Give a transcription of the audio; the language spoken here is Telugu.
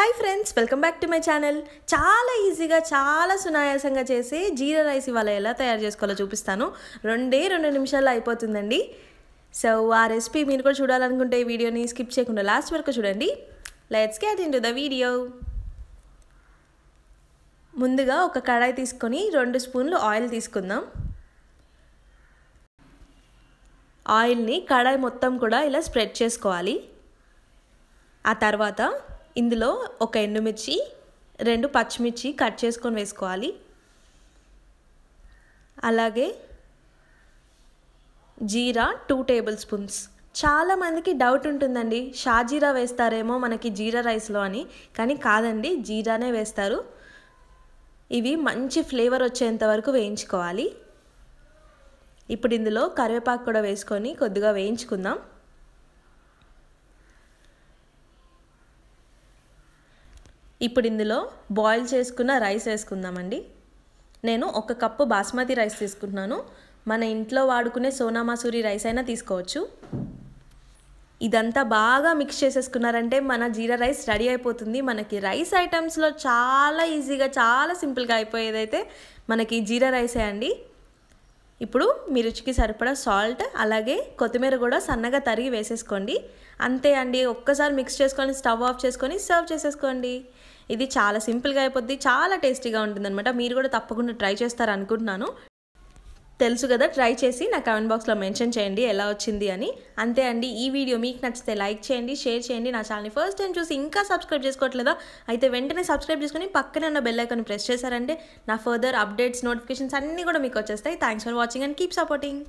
hi friends welcome back to my channel చాలా ఈజీగా చాలా సునాయాసంగా చేసి జీరా రైస్ ఇవాళ ఎలా తయారు చేసుకోవాలో చూపిస్తాను రెండే రెండు నిమిషాల్లో అయిపోతుందండి సో ఆ రెసిపీ మీరు కూడా చూడాలనుకుంటే ఈ వీడియోని స్కిప్ చేయకుండా లాస్ట్ వరకు చూడండి let's get into the video ముందుగా ఒక కడాయి తీసుకొని రెండు స్పూన్లు ఆయిల్ తీసుకుందాం ఆయిల్ని కడాయి మొత్తం కూడా ఇలా స్ప్రెడ్ చేసుకోవాలి ఆ తర్వాత ఇందులో ఒక ఎండుమిర్చి రెండు పచ్చిమిర్చి కట్ చేసుకొని వేసుకోవాలి అలాగే జీరా టూ టేబుల్ స్పూన్స్ చాలామందికి డౌట్ ఉంటుందండి షాజీరా వేస్తారేమో మనకి జీరా రైస్లో అని కానీ కాదండి జీరానే వేస్తారు ఇవి మంచి ఫ్లేవర్ వచ్చేంత వరకు వేయించుకోవాలి ఇప్పుడు ఇందులో కరివేపాకు కూడా వేసుకొని కొద్దిగా వేయించుకుందాం ఇప్పుడు ఇందులో బాయిల్ చేసుకున్న రైస్ వేసుకుందామండి నేను ఒక కప్పు బాస్మతి రైస్ తీసుకుంటున్నాను మన ఇంట్లో వాడుకునే సోనా మసూరి రైస్ అయినా తీసుకోవచ్చు ఇదంతా బాగా మిక్స్ చేసేసుకున్నారంటే మన జీరా రైస్ రెడీ అయిపోతుంది మనకి రైస్ ఐటమ్స్లో చాలా ఈజీగా చాలా సింపుల్గా అయిపోయేదైతే మనకి జీరా రైసే అండి ఇప్పుడు మీ రుచికి సరిపడా సాల్ట్ అలాగే కొత్తిమీర కూడా సన్నగా తరిగి వేసేసుకోండి అంతే అండి ఒక్కసారి మిక్స్ చేసుకొని స్టవ్ ఆఫ్ చేసుకొని సర్వ్ చేసేసుకోండి ఇది చాలా సింపుల్గా అయిపోద్ది చాలా టేస్టీగా ఉంటుందన్నమాట మీరు కూడా తప్పకుండా ట్రై చేస్తారనుకుంటున్నాను తెలుసు కదా ట్రై చేసి నా కమెంట్ బాక్స్లో మెన్షన్ చేయండి ఎలా వచ్చింది అని అంతే అండి ఈ వీడియో మీకు నచ్చితే లైక్ చేయండి షేర్ చేయండి నా ఛానల్ని ఫస్ట్ టైం చూసి ఇంకా సబ్స్క్రైబ్ చేసుకోవట్లేదా అయితే వెంటనే సబ్స్క్రైబ్ చేసుకుని పక్కనే ఉన్న బెల్లైకాన్ని ప్రెస్ చేశారంటే నా ఫర్దర్ అప్డేట్స్ నోటిఫికేషన్స్ అన్నీ కూడా మీకు వచ్చేస్తాయి thanks for watching and keep supporting